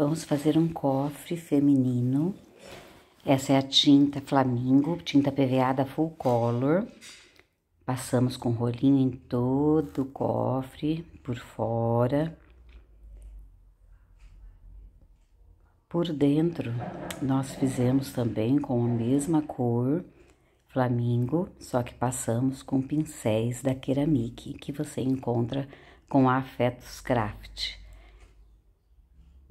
Vamos fazer um cofre feminino. Essa é a tinta Flamingo, tinta PVA da Full Color. Passamos com rolinho em todo o cofre, por fora. Por dentro, nós fizemos também com a mesma cor flamingo, só que passamos com pincéis da Keramic, que você encontra com a Afetos Craft.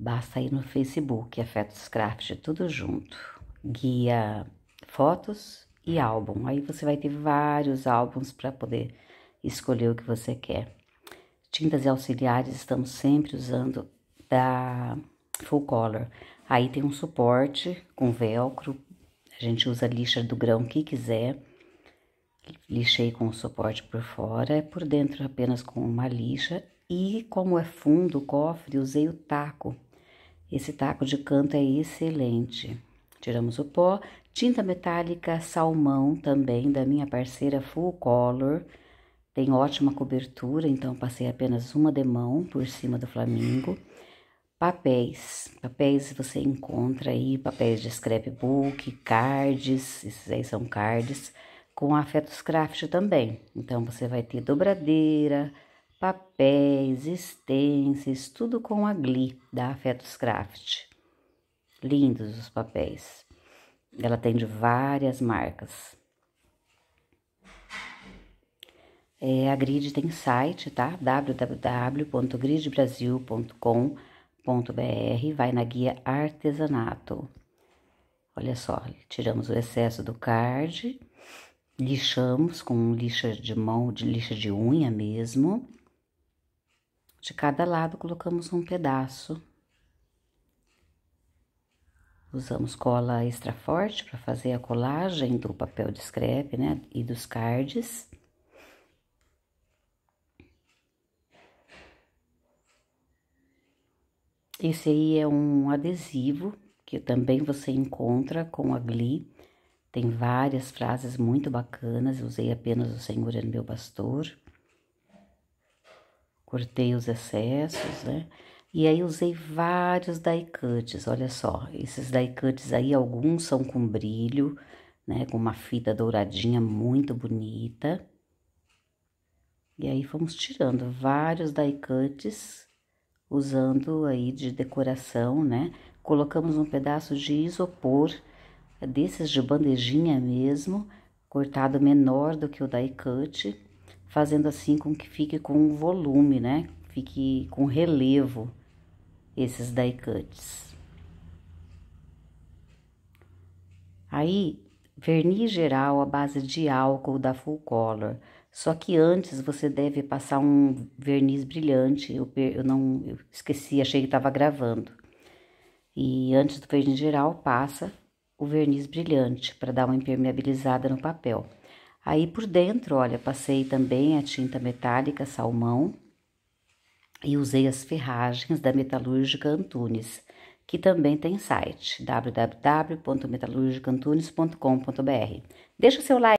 Basta ir no Facebook, Afetos Craft, tudo junto. Guia fotos e álbum. Aí você vai ter vários álbuns para poder escolher o que você quer. Tintas e auxiliares estamos sempre usando da Full Color. Aí tem um suporte com velcro. A gente usa lixa do grão que quiser. Lixei com o suporte por fora, é por dentro apenas com uma lixa. E como é fundo o cofre, usei o taco esse taco de canto é excelente. Tiramos o pó, tinta metálica salmão também da minha parceira Full Color. Tem ótima cobertura, então passei apenas uma demão por cima do flamingo. Papéis, papéis você encontra aí, papéis de scrapbook, cards, esses aí são cards com afetos craft também. Então você vai ter dobradeira, papéis, stencils, tudo com a Glee da Afetos Craft. Lindos os papéis. Ela tem de várias marcas. É, a Grid tem site, tá? www.gridbrasil.com.br. Vai na guia artesanato. Olha só, tiramos o excesso do card, lixamos com lixa de mão, de lixa de unha mesmo de cada lado colocamos um pedaço. Usamos cola extra forte para fazer a colagem do papel de scrap, né, e dos cards. Esse aí é um adesivo que também você encontra com a Glee. Tem várias frases muito bacanas, usei apenas o Senhor é meu pastor cortei os excessos, né? E aí usei vários daicantes, olha só, esses daicantes aí, alguns são com brilho, né, com uma fita douradinha muito bonita. E aí fomos tirando vários daicantes, usando aí de decoração, né? Colocamos um pedaço de isopor, desses de bandejinha mesmo, cortado menor do que o daicut, fazendo assim com que fique com volume, né? Fique com relevo esses die cuts. Aí, verniz geral à base de álcool da Full Color. Só que antes você deve passar um verniz brilhante. Eu, eu não eu esqueci, achei que estava gravando. E antes do verniz geral, passa o verniz brilhante para dar uma impermeabilizada no papel. Aí por dentro, olha, passei também a tinta metálica salmão e usei as ferragens da Metalúrgica Antunes, que também tem site www.metalurgicantunes.com.br. Deixa o seu like.